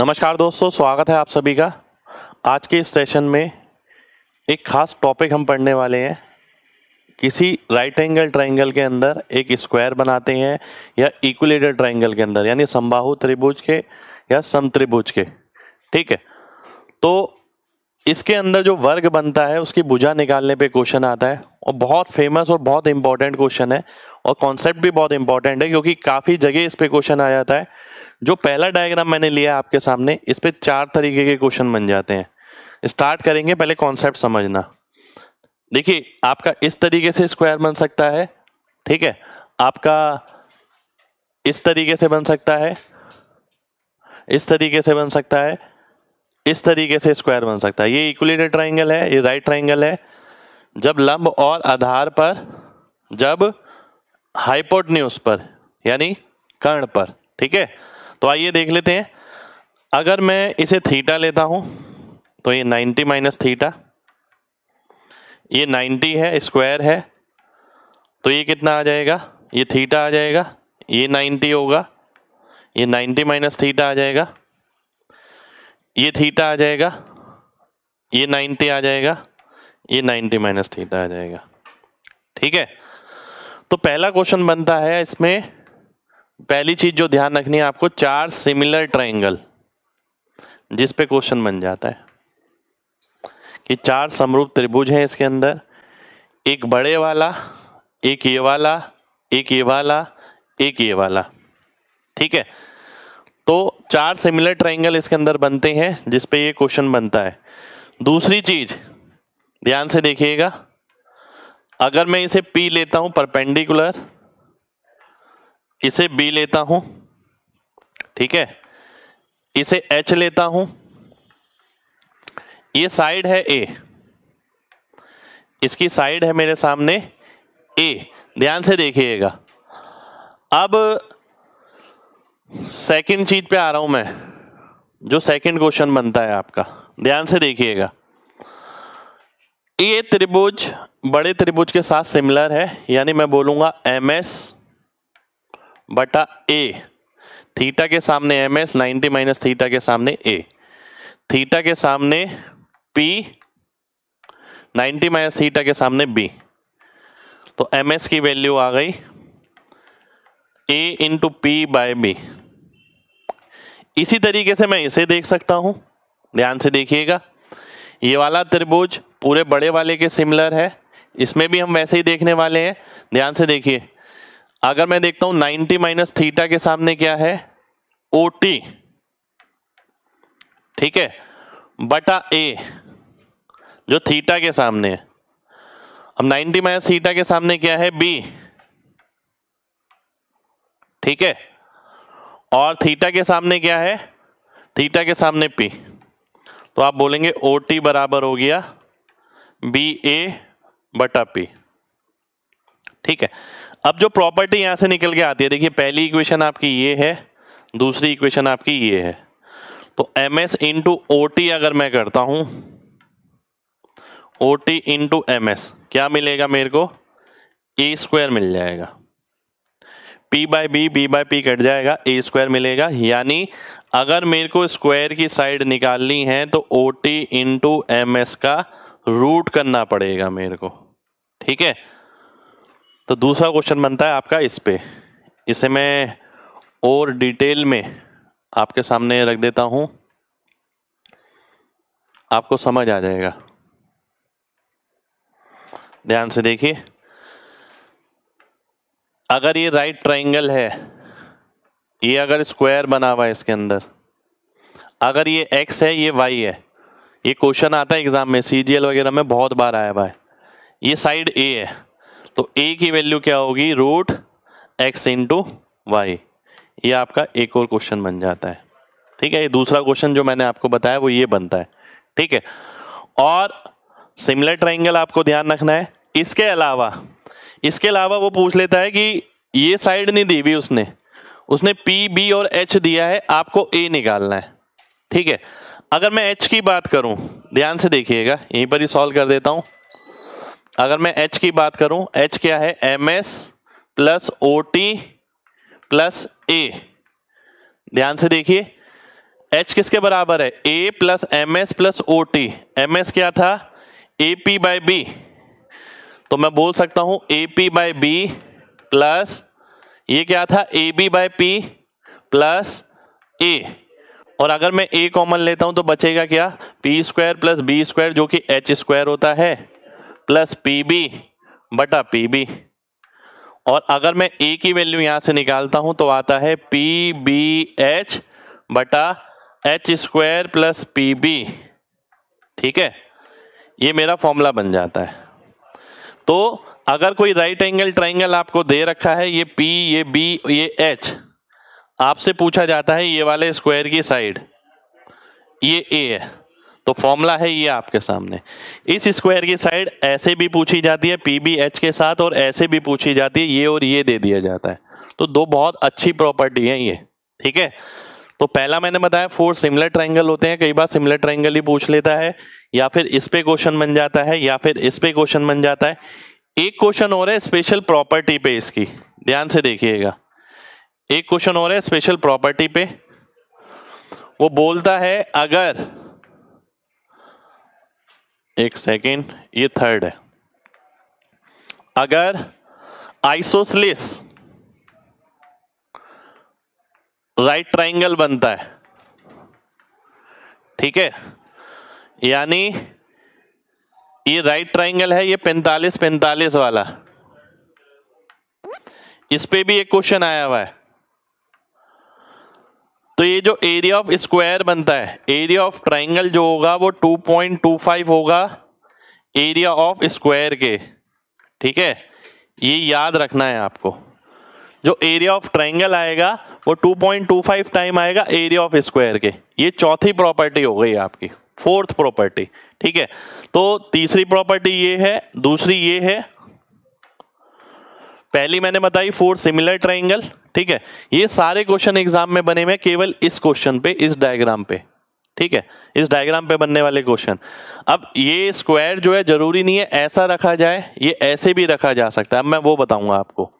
नमस्कार दोस्तों स्वागत है आप सभी का आज के इस सेशन में एक खास टॉपिक हम पढ़ने वाले हैं किसी राइट एंगल ट्राइंगल के अंदर एक स्क्वायर बनाते हैं या इक्वलेटर ट्राइंगल के अंदर यानी संबाहु त्रिभुज के या समत्रिभुज के ठीक है तो इसके अंदर जो वर्ग बनता है उसकी भुजा निकालने पे क्वेश्चन आता है और बहुत फेमस और बहुत इंपॉर्टेंट क्वेश्चन है और कॉन्सेप्ट भी बहुत इंपॉर्टेंट है क्योंकि काफ़ी जगह इस पे क्वेश्चन आ जाता है जो पहला डायग्राम मैंने लिया आपके सामने इस पर चार तरीके के क्वेश्चन बन जाते हैं स्टार्ट करेंगे पहले कॉन्सेप्ट समझना देखिए आपका इस तरीके से स्क्वायर बन सकता है ठीक है आपका इस तरीके से बन सकता है इस तरीके से बन सकता है इस तरीके से स्क्वायर बन सकता है ये इक्वलेटर ट्राइंगल है ये राइट ट्राइंगल है जब लंब और आधार पर जब हाइपोटन्यूस पर यानी कर्ण पर ठीक है तो आइए देख लेते हैं अगर मैं इसे थीटा लेता हूं तो ये 90 माइनस थीटा ये 90 है स्क्वायर है तो ये कितना आ जाएगा ये थीटा आ जाएगा ये 90 होगा ये 90 माइनस थीटा आ जाएगा ये थीटा आ जाएगा ये 90 आ जाएगा ये 90 माइनस थीटा आ जाएगा ठीक है तो पहला क्वेश्चन बनता है इसमें पहली चीज जो ध्यान रखनी है आपको चार सिमिलर ट्राइंगल जिस पे क्वेश्चन बन जाता है कि चार समरूप त्रिभुज हैं इसके अंदर एक बड़े वाला एक ये वाला एक ये वाला एक ये वाला ठीक है तो चार सिमिलर ट्राइंगल इसके अंदर बनते हैं जिसपे ये क्वेश्चन बनता है दूसरी चीज ध्यान से देखिएगा अगर मैं इसे पी लेता हूं परपेंडिकुलर इसे बी लेता हूं ठीक है इसे एच लेता हूं ये साइड है ए इसकी साइड है मेरे सामने ए ध्यान से देखिएगा अब सेकंड चीज पे आ रहा हूं मैं जो सेकंड क्वेश्चन बनता है आपका ध्यान से देखिएगा ये त्रिभुज बड़े त्रिभुज के साथ सिमिलर है यानी मैं बोलूंगा एम एस बटा ए थीटा के सामने M S ninety minus theta के सामने ए थीटा के सामने पी नाइन्टी माइनस थीटा के सामने बी तो एम एस की वैल्यू आ गई A into P by B इसी तरीके से मैं इसे देख सकता हूँ ध्यान से देखिएगा ये वाला त्रिभुज पूरे बड़े वाले के सिमिलर है इसमें भी हम वैसे ही देखने वाले हैं ध्यान से देखिए अगर मैं देखता हूँ 90 माइनस थीटा के सामने क्या है ओ ठीक है बटा ए जो थीटा के सामने है अब 90 माइनस थीटा के सामने क्या है बी ठीक है और थीटा के सामने क्या है थीटा के सामने पी तो आप बोलेंगे ओ टी बराबर हो गया बी ए बटा पी ठीक है अब जो प्रॉपर्टी यहां से निकल के आती है देखिए पहली इक्वेशन आपकी ये है दूसरी इक्वेशन आपकी ये है तो M S into O T अगर मैं करता हूं O T into M S क्या मिलेगा मेरे को ए स्क्वायर मिल जाएगा p by B B by P cut जाएगा ए स्क्वायर मिलेगा यानी अगर मेरे को स्क्वायर की साइड निकालनी है तो O T into M S का रूट करना पड़ेगा मेरे को ठीक है तो दूसरा क्वेश्चन बनता है आपका इस पे इसे मैं और डिटेल में आपके सामने रख देता हूं आपको समझ आ जाएगा ध्यान से देखिए अगर ये राइट ट्राइंगल है ये अगर स्क्वायर बना हुआ है इसके अंदर अगर ये एक्स है ये वाई है ये क्वेश्चन आता है एग्जाम में सी वगैरह में बहुत बार आया हुआ है ये साइड ए है तो ए की वैल्यू क्या होगी रूट एक्स इंटू वाई ये आपका एक और क्वेश्चन बन जाता है ठीक है ये दूसरा क्वेश्चन जो मैंने आपको बताया वो ये बनता है ठीक है और सिमिलर ट्राइंगल आपको ध्यान रखना है इसके अलावा इसके अलावा वो पूछ लेता है कि ये साइड नहीं दी भी उसने उसने पी बी और एच दिया है आपको ए निकालना है ठीक है अगर मैं एच की बात करूं ध्यान से देखिएगा यहीं पर ही सॉल्व कर देता हूं अगर मैं एच की बात करूं एच क्या है M S plus O T plus A ध्यान से देखिए एच किसके बराबर है A plus M S plus O T M S क्या था ए पी बाई बी तो मैं बोल सकता हूं A P by B plus ये क्या था A B by P plus A और अगर मैं ए कॉमन लेता हूं तो बचेगा क्या P square plus B square जो कि एच स्क्वायर होता है प्लस पी बी बटा पी बी और अगर मैं ए की वैल्यू यहां से निकालता हूं तो आता है पी बी एच बटा H square plus P B ठीक है ये मेरा फॉर्मूला बन जाता है तो अगर कोई राइट एंगल ट्राइंगल आपको दे रखा है ये पी ये बी ये एच आपसे पूछा जाता है ये वाले स्क्वायर की साइड ये ए है तो फॉर्मूला है ये आपके सामने इस स्क्वायर की साइड ऐसे भी पूछी जाती है पी बी एच के साथ और ऐसे भी पूछी जाती है ये और ये दे दिया जाता है तो दो बहुत अच्छी प्रॉपर्टी है ये ठीक है तो पहला मैंने बताया फोर सिमिलर ट्राइंगल होते हैं कई बार सिमिलर ट्राइंगल ही पूछ लेता है या फिर इस पे क्वेश्चन बन जाता है या फिर इस पे क्वेश्चन बन जाता है एक क्वेश्चन हो रहा है स्पेशल प्रॉपर्टी पे इसकी ध्यान से देखिएगा एक क्वेश्चन हो रहा है स्पेशल प्रॉपर्टी पे वो बोलता है अगर एक सेकेंड ये थर्ड है अगर आइसोसलिस राइट ट्राइंगल बनता है ठीक है यानी ये राइट ट्राइंगल है ये 45 45 वाला इस पे भी एक क्वेश्चन आया हुआ है तो ये जो एरिया ऑफ स्क्वायर बनता है एरिया ऑफ ट्राइंगल जो होगा वो 2.25 होगा एरिया ऑफ स्क्वायर के ठीक है ये याद रखना है आपको जो एरिया ऑफ ट्राइंगल आएगा वो 2.25 टाइम आएगा एरिया ऑफ स्क्वायर के ये चौथी प्रॉपर्टी हो गई आपकी फोर्थ प्रॉपर्टी ठीक है तो तीसरी प्रॉपर्टी ये है दूसरी ये है पहली मैंने बताई फोर सिमिलर ट्राइंगल ठीक है ये सारे क्वेश्चन एग्जाम में बने हुए केवल इस क्वेश्चन पे इस डायग्राम पे ठीक है इस डायग्राम पे बनने वाले क्वेश्चन अब ये स्क्वायर जो है जरूरी नहीं है ऐसा रखा जाए ये ऐसे भी रखा जा सकता है अब मैं वो बताऊंगा आपको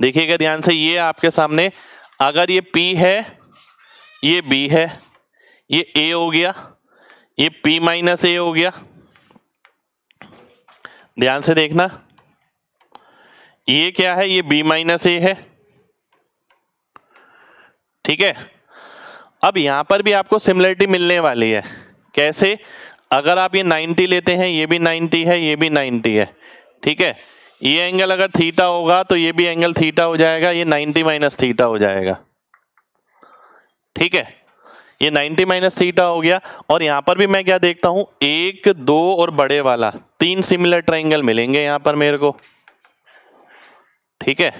देखिएगा ध्यान से ये आपके सामने अगर ये P है ये B है ये A हो गया ये P माइनस ए हो गया ध्यान से देखना ये क्या है ये B माइनस ए है ठीक है अब यहां पर भी आपको सिमिलरिटी मिलने वाली है कैसे अगर आप ये 90 लेते हैं ये भी 90 है ये भी 90 है ठीक है ये एंगल अगर थीटा होगा तो ये भी एंगल थीटा हो जाएगा ये 90 माइनस थीटा हो जाएगा ठीक है ये 90 माइनस थीटा हो गया और यहां पर भी मैं क्या देखता हूं एक दो और बड़े वाला तीन सिमिलर ट्राइंगल मिलेंगे यहां पर मेरे को ठीक है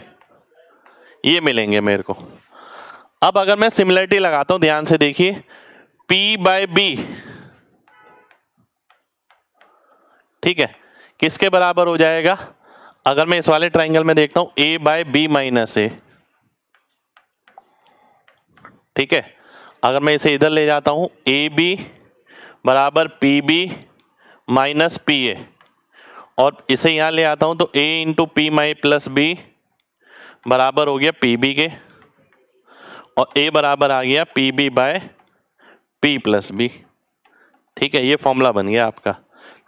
ये मिलेंगे मेरे को अब अगर मैं सिमिलरिटी लगाता हूं ध्यान से देखिए पी बाय बी ठीक है किसके बराबर हो जाएगा अगर मैं इस वाले ट्राइंगल में देखता हूं A by B minus A ठीक है अगर मैं इसे इधर ले जाता हूं ए बी बराबर P B minus P A और इसे यहाँ ले आता हूँ तो A into P my plus B बराबर हो गया पी बी के और ए बराबर आ गया P B by P plus B ठीक है ये फॉर्मूला बन गया आपका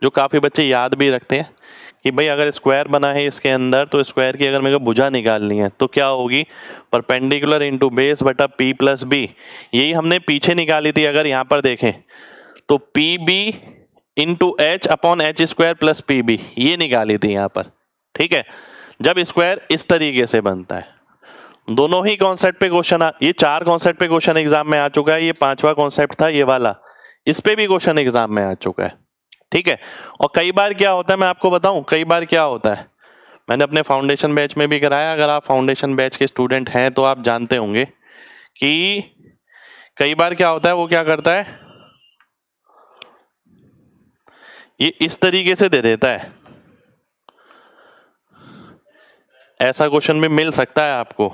जो काफ़ी बच्चे याद भी रखते हैं कि भाई अगर स्क्वायर बना है इसके अंदर तो स्क्वायर की अगर मेरे को भुजा निकालनी है तो क्या होगी परपेंडिकुलर इंटू बेस बटा पी प्लस बी यही हमने पीछे निकाली थी अगर यहाँ पर देखें तो P B into H upon H square plus P B ये निकाली थी यहाँ पर ठीक है जब स्क्वायर इस तरीके से बनता है दोनों ही कॉन्सेप्ट पे क्वेश्चन ये चार कॉन्सेप्ट पे क्वेश्चन एग्जाम में आ चुका है ये पांचवा कॉन्सेप्ट था ये वाला इस पे भी क्वेश्चन एग्जाम में आ चुका है ठीक है और कई बार क्या होता है मैं आपको बताऊं कई बार क्या होता है मैंने अपने फाउंडेशन बैच में भी कराया अगर आप फाउंडेशन बैच के स्टूडेंट हैं तो आप जानते होंगे कि कई बार क्या होता है वो क्या करता है ये इस तरीके से दे देता है ऐसा क्वेश्चन भी मिल सकता है आपको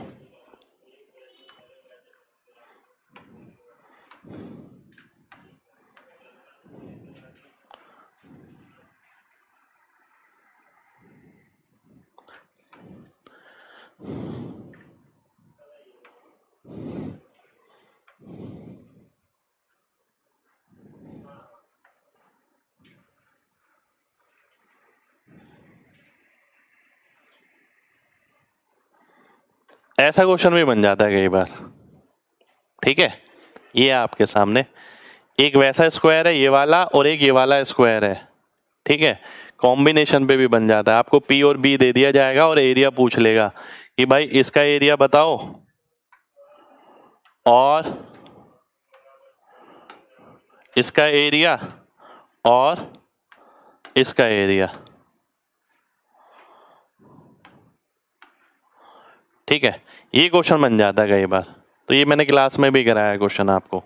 ऐसा क्वेश्चन भी बन जाता है कई बार ठीक है ये आपके सामने एक वैसा स्क्वायर है ये वाला और एक ये वाला स्क्वायर है ठीक है कॉम्बिनेशन पे भी बन जाता है आपको पी और बी दे दिया जाएगा और एरिया पूछ लेगा कि भाई इसका एरिया बताओ और इसका एरिया और इसका एरिया ठीक है ये क्वेश्चन बन जाता है कई बार तो ये मैंने क्लास में भी कराया क्वेश्चन आपको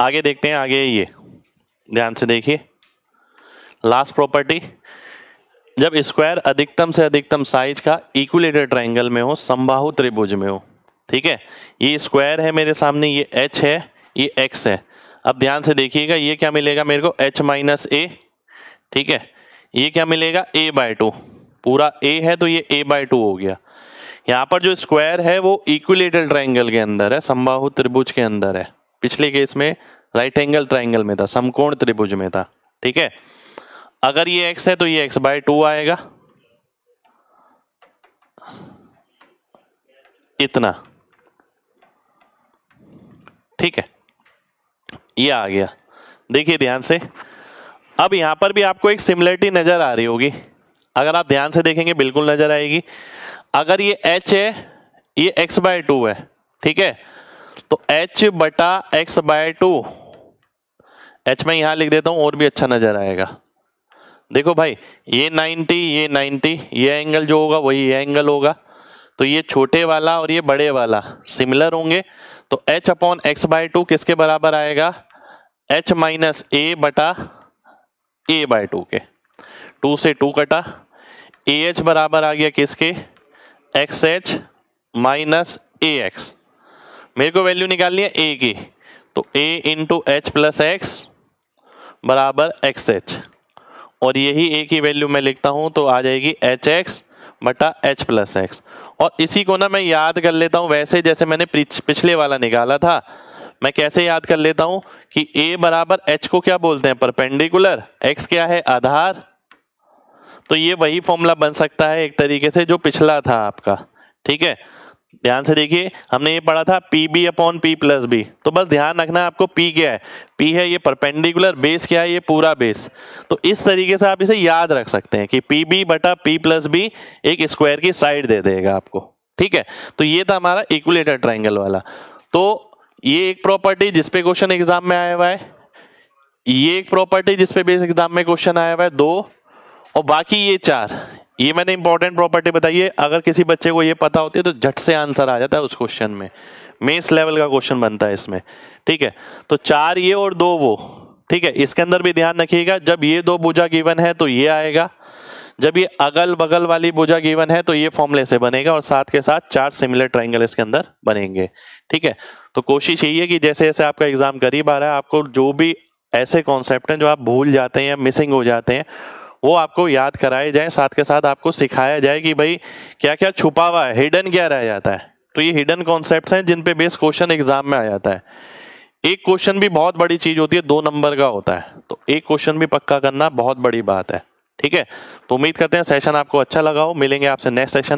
आगे देखते हैं आगे ये ध्यान से देखिए लास्ट प्रॉपर्टी जब स्क्वायर अधिकतम से अधिकतम साइज का इक्विलेटर ट्रायंगल में हो संबाहु त्रिभुज में हो ठीक है ये स्क्वायर है मेरे सामने ये एच है ये एक्स है अब ध्यान से देखिएगा ये क्या मिलेगा मेरे को एच माइनस ए ठीक है ये क्या मिलेगा ए बाय टू पूरा ए है तो ये ए बाय टू हो गया यहाँ पर जो स्क्वायर है वो इक्विलेटरल ट्राइंगल के अंदर है संबाहु त्रिभुज के अंदर है पिछले केस में राइट एंगल ट्राइंगल में था समकोण त्रिभुज में था ठीक है अगर ये एक्स है तो ये एक्स बाय टू आएगा इतना ठीक है ये आ गया देखिए ध्यान से अब यहां पर भी आपको एक सिमिलरिटी नज़र आ रही होगी अगर आप ध्यान से देखेंगे बिल्कुल नज़र आएगी अगर ये एच है ये एक्स बाय टू है ठीक है तो एच बटा एक्स बाय टू एच मैं यहां लिख देता हूं और भी अच्छा नजर आएगा देखो भाई ये 90 ये 90 ये एंगल जो होगा वही ये एंगल होगा तो ये छोटे वाला और ये बड़े वाला सिमिलर होंगे तो H upon X by two किसके बराबर आएगा एच माइनस ए बटा ए बाय टू के टू से टू कटा ए एच बराबर आ गया किसके X H minus A X मेरे को वैल्यू निकालनी है ए की तो A into H plus X बराबर एक्स एच और यही ए की वैल्यू मैं लिखता हूँ तो आ जाएगी एच एक्स बटा एच प्लस एक्स और इसी को ना मैं याद कर लेता हूँ वैसे जैसे मैंने पिछले वाला निकाला था मैं कैसे याद कर लेता हूँ कि ए बराबर एच को क्या बोलते हैं परपेंडिकुलर एक्स क्या है आधार तो ये वही फॉर्मूला बन सकता है एक तरीके से जो पिछला था आपका ठीक है ध्यान से देखिए हमने ये पढ़ा था P B upon P plus B तो बस ध्यान रखना आपको पी क्या है पी है ये परपेंडिकुलर बेस क्या है ये पूरा बेस तो इस तरीके से आप इसे याद रख सकते हैं कि पी बी बटा पी प्लस बी एक स्क्वायर की साइड दे देगा आपको ठीक है तो ये था हमारा इक्विलेटर ट्राइंगल वाला तो ये एक प्रॉपर्टी जिसपे क्वेश्चन एग्जाम में आया हुआ है ये एक प्रॉपर्टी जिसपे बेस एग्जाम में क्वेश्चन आया हुआ है दो और बाकी ये चार ये मैंने इंपॉर्टेंट प्रॉपर्टी बताई है अगर किसी बच्चे को ये पता होती है तो झट से आंसर आ जाता है उस क्वेश्चन में मेंस लेवल का क्वेश्चन बनता है इसमें ठीक है तो चार ये और दो वो ठीक है इसके अंदर भी ध्यान रखिएगा जब ये दो बुझा गिवन है तो ये आएगा जब ये अगल बगल वाली बुझा गिवन है तो ये फॉर्मले से बनेगा और साथ के साथ चार सिमिलर ट्राइंगल इसके अंदर बनेंगे ठीक है तो कोशिश यही है कि जैसे जैसे आपका एग्जाम करीब आ रहा है आपको जो भी ऐसे कॉन्सेप्ट हैं जो आप भूल जाते हैं या मिसिंग हो जाते हैं वो आपको याद कराए जाए साथ के साथ आपको सिखाया जाए कि भाई क्या क्या छुपा हुआ है हिडन क्या रह जाता है तो ये हिडन कॉन्सेप्ट हैं जिन पे बेस क्वेश्चन एग्जाम में आ जाता है एक क्वेश्चन भी बहुत बड़ी चीज होती है दो नंबर का होता है तो एक क्वेश्चन भी पक्का करना बहुत बड़ी बात है ठीक है तो उम्मीद करते हैं सेशन आपको अच्छा लगा हो मिलेंगे आपसे नेक्स्ट सेशन